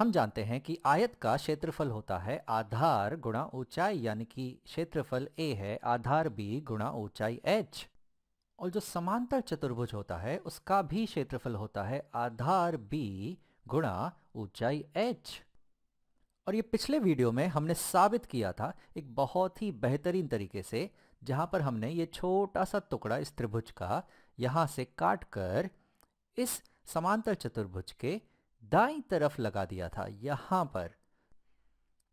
हम जानते हैं कि आयत का क्षेत्रफल होता है आधार गुणा ऊंचाई यानी कि क्षेत्रफल ए है आधार बी गुणा ऊंचाई एच और जो समांतर चतुर्भुज होता है उसका भी क्षेत्रफल होता है आधार बी गुणा ऊंचाई एच और ये पिछले वीडियो में हमने साबित किया था एक बहुत ही बेहतरीन तरीके से जहां पर हमने ये छोटा सा टुकड़ा इस त्रिभुज का यहां से काट कर इस समांतर चतुर्भुज के दाई तरफ लगा दिया था यहां पर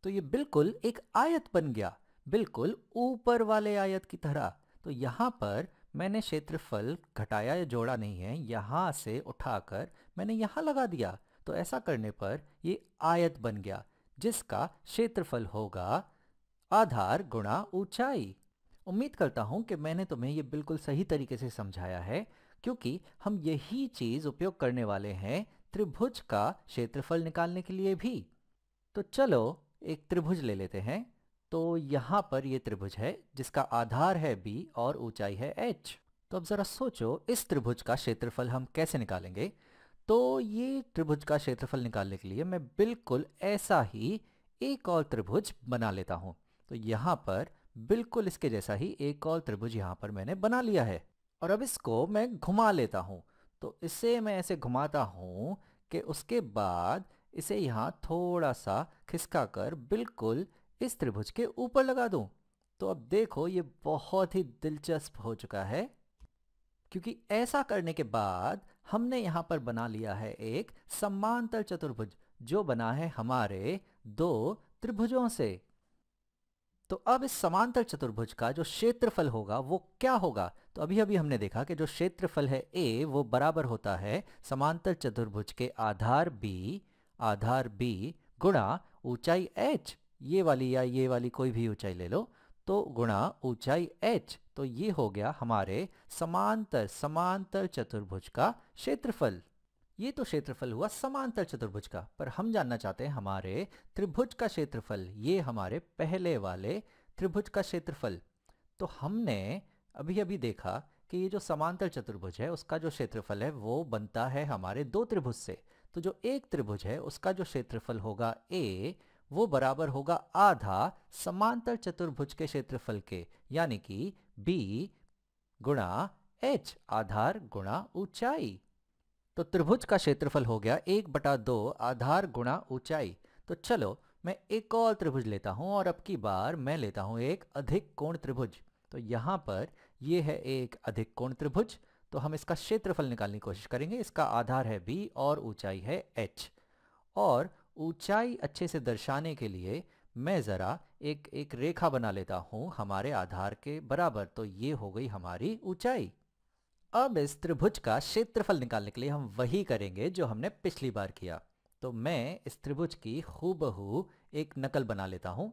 तो ये बिल्कुल एक आयत बन गया बिल्कुल ऊपर वाले आयत की तरह तो यहां पर मैंने क्षेत्रफल घटाया या जोड़ा नहीं है यहां से उठाकर मैंने यहां लगा दिया तो ऐसा करने पर ये आयत बन गया जिसका क्षेत्रफल होगा आधार गुणा ऊंचाई उम्मीद करता हूं कि मैंने तुम्हें ये बिल्कुल सही तरीके से समझाया है क्योंकि हम यही चीज उपयोग करने वाले हैं त्रिभुज का क्षेत्रफल निकालने के लिए भी तो चलो एक त्रिभुज ले लेते हैं तो यहाँ पर ये त्रिभुज है जिसका आधार है b और ऊंचाई है h तो अब ज़रा सोचो इस त्रिभुज का क्षेत्रफल हम कैसे निकालेंगे तो ये त्रिभुज का क्षेत्रफल निकालने के लिए मैं बिल्कुल ऐसा ही एक और त्रिभुज बना लेता हूँ तो यहाँ पर बिल्कुल इसके जैसा ही एक और त्रिभुज यहाँ पर मैंने बना लिया है और अब इसको मैं घुमा लेता हूँ तो इसे मैं ऐसे घुमाता हूँ कि उसके बाद इसे यहाँ थोड़ा सा खिसका कर बिल्कुल इस त्रिभुज के ऊपर लगा दूँ तो अब देखो ये बहुत ही दिलचस्प हो चुका है क्योंकि ऐसा करने के बाद हमने यहाँ पर बना लिया है एक समांतर चतुर्भुज जो बना है हमारे दो त्रिभुजों से तो अब इस समांतर चतुर्भुज का जो क्षेत्रफल होगा वो क्या होगा तो अभी अभी हमने देखा कि जो क्षेत्रफल है ए वो बराबर होता है समांतर चतुर्भुज के आधार बी आधार बी गुणा ऊंचाई एच ये वाली या ये वाली कोई भी ऊंचाई ले लो तो गुणा ऊंचाई एच तो ये हो गया हमारे समांतर समांतर चतुर्भुज का क्षेत्रफल ये तो क्षेत्रफल हुआ समांतर चतुर्भुज का पर हम जानना चाहते हैं हमारे त्रिभुज का क्षेत्रफल ये हमारे पहले वाले त्रिभुज का क्षेत्रफल तो हमने अभी अभी देखा कि ये जो समांतर चतुर्भुज है उसका जो क्षेत्रफल है वो बनता है हमारे दो त्रिभुज से तो जो एक त्रिभुज है उसका जो क्षेत्रफल होगा ए वो बराबर होगा आधा समांतर चतुर्भुज के क्षेत्रफल के यानी कि बी गुणा एच आधार गुणा ऊंचाई तो त्रिभुज का क्षेत्रफल हो गया एक बटा दो आधार गुणा ऊंचाई तो चलो मैं एक और त्रिभुज लेता हूँ और अब की बार मैं लेता हूँ एक अधिक कोण त्रिभुज तो यहाँ पर ये है एक अधिक कोण त्रिभुज तो हम इसका क्षेत्रफल निकालने की कोशिश करेंगे इसका आधार है बी और ऊंचाई है एच और ऊंचाई अच्छे से दर्शाने के लिए मैं ज़रा एक एक रेखा बना लेता हूँ हमारे आधार के बराबर तो ये हो गई हमारी ऊंचाई अब इस त्रिभुज का क्षेत्रफल निकालने के लिए हम वही करेंगे जो हमने पिछली बार किया तो मैं इस त्रिभुज की हूबहू एक नकल बना लेता हूँ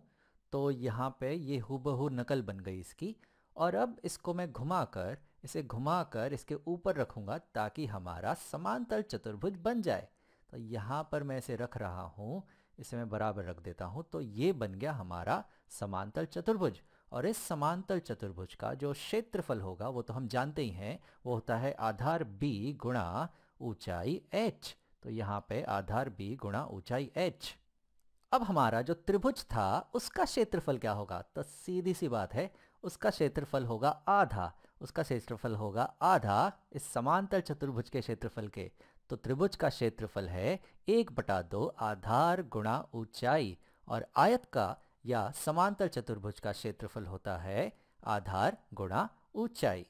तो यहाँ पे ये हूबहू नकल बन गई इसकी और अब इसको मैं घुमाकर इसे घुमाकर इसके ऊपर रखूँगा ताकि हमारा समांतर चतुर्भुज बन जाए तो यहाँ पर मैं इसे रख रहा हूँ इसे मैं बराबर रख देता हूँ तो ये बन गया हमारा समांतर चतुर्भुज और इस समांतर चतुर्भुज का जो क्षेत्रफल होगा वो तो हम जानते ही हैं वो होता है आधार बी गुणा ऊंचाई h तो यहाँ पे आधार b गुणा ऊंचाई h अब हमारा जो त्रिभुज था उसका क्षेत्रफल क्या होगा तो सीधी सी बात है उसका क्षेत्रफल होगा आधा उसका क्षेत्रफल होगा आधा इस समांतर चतुर्भुज के क्षेत्रफल के तो त्रिभुज का क्षेत्रफल है एक बटा दो आधार गुणा ऊंचाई और आयत का या समांतर चतुर्भुज का क्षेत्रफल होता है आधार गुणा ऊंचाई